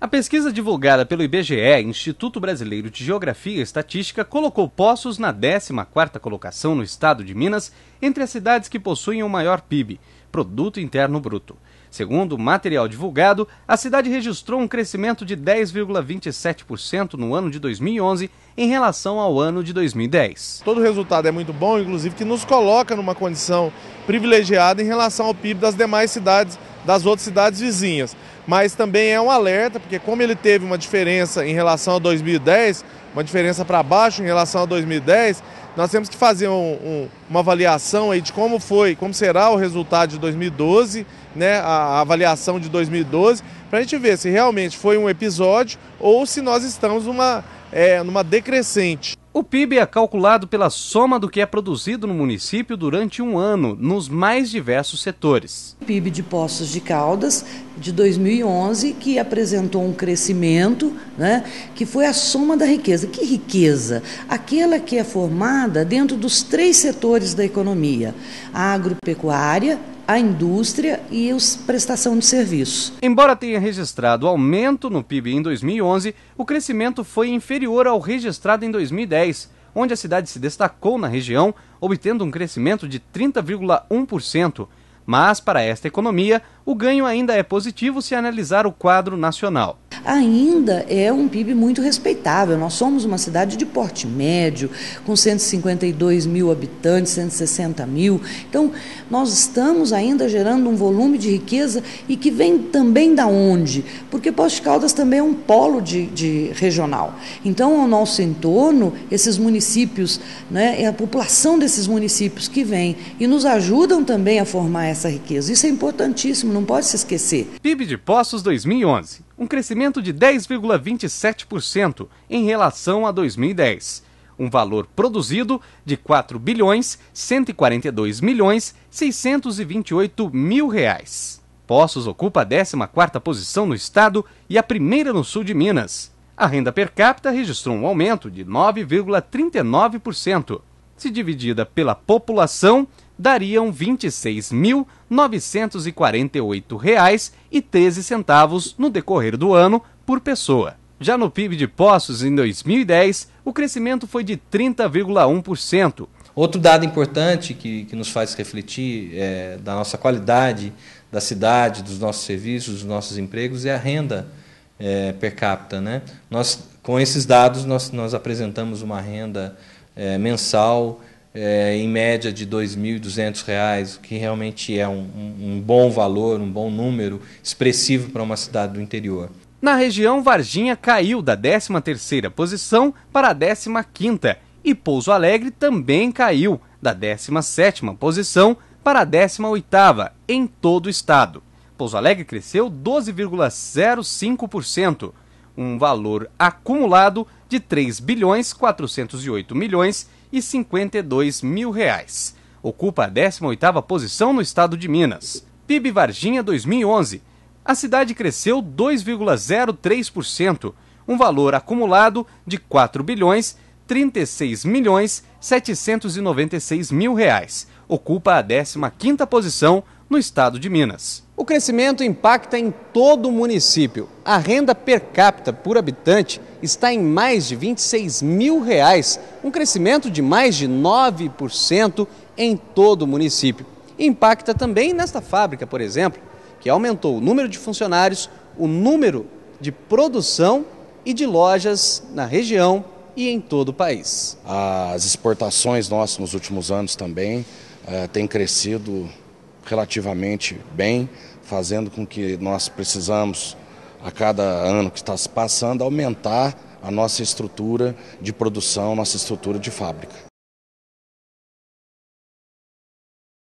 A pesquisa divulgada pelo IBGE, Instituto Brasileiro de Geografia e Estatística, colocou Poços na 14ª colocação no estado de Minas entre as cidades que possuem o maior PIB, Produto Interno Bruto. Segundo o material divulgado, a cidade registrou um crescimento de 10,27% no ano de 2011 em relação ao ano de 2010. Todo resultado é muito bom, inclusive que nos coloca numa condição privilegiada em relação ao PIB das demais cidades, das outras cidades vizinhas mas também é um alerta, porque como ele teve uma diferença em relação a 2010, uma diferença para baixo em relação a 2010, nós temos que fazer um, um, uma avaliação aí de como foi, como será o resultado de 2012, né, a, a avaliação de 2012, para a gente ver se realmente foi um episódio ou se nós estamos numa, é, numa decrescente. O PIB é calculado pela soma do que é produzido no município durante um ano, nos mais diversos setores. O PIB de Poços de Caldas de 2011, que apresentou um crescimento, né, que foi a soma da riqueza. Que riqueza? Aquela que é formada dentro dos três setores da economia: a agropecuária, a indústria e os prestação de serviços. Embora tenha registrado aumento no PIB em 2011, o crescimento foi inferior ao registrado em 2010, onde a cidade se destacou na região, obtendo um crescimento de 30,1%. Mas, para esta economia, o ganho ainda é positivo se analisar o quadro nacional ainda é um PIB muito respeitável. Nós somos uma cidade de porte médio, com 152 mil habitantes, 160 mil. Então, nós estamos ainda gerando um volume de riqueza e que vem também da onde? Porque Poços de Caldas também é um polo de, de regional. Então, ao nosso entorno, esses municípios, né, é a população desses municípios que vem e nos ajudam também a formar essa riqueza. Isso é importantíssimo, não pode se esquecer. PIB de Poços 2011 um crescimento de 10,27% em relação a 2010. Um valor produzido de R$ bilhões milhões mil reais. Poços ocupa a 14ª posição no estado e a primeira no sul de Minas. A renda per capita registrou um aumento de 9,39%. Se dividida pela população, dariam R$ 26.948,13 no decorrer do ano por pessoa. Já no PIB de Poços, em 2010, o crescimento foi de 30,1%. Outro dado importante que, que nos faz refletir é, da nossa qualidade da cidade, dos nossos serviços, dos nossos empregos, é a renda é, per capita. Né? Nós, com esses dados, nós, nós apresentamos uma renda é, mensal é, em média de R$ 2.200, o que realmente é um, um bom valor, um bom número expressivo para uma cidade do interior. Na região, Varginha caiu da 13ª posição para a 15ª e Pouso Alegre também caiu da 17ª posição para a 18ª em todo o estado. Pouso Alegre cresceu 12,05%, um valor acumulado de 3 bilhões 408 milhões e 52 mil reais. Ocupa a 18ª posição no estado de Minas. PIB Varginha 2011. A cidade cresceu 2,03%, um valor acumulado de 4 bilhões 36 milhões 796 mil reais. Ocupa a 15ª posição no estado de Minas. O crescimento impacta em todo o município. A renda per capita por habitante está em mais de 26 mil reais, um crescimento de mais de 9% em todo o município. Impacta também nesta fábrica, por exemplo, que aumentou o número de funcionários, o número de produção e de lojas na região e em todo o país. As exportações nossas nos últimos anos também uh, têm crescido relativamente bem, fazendo com que nós precisamos, a cada ano que está se passando, aumentar a nossa estrutura de produção, nossa estrutura de fábrica.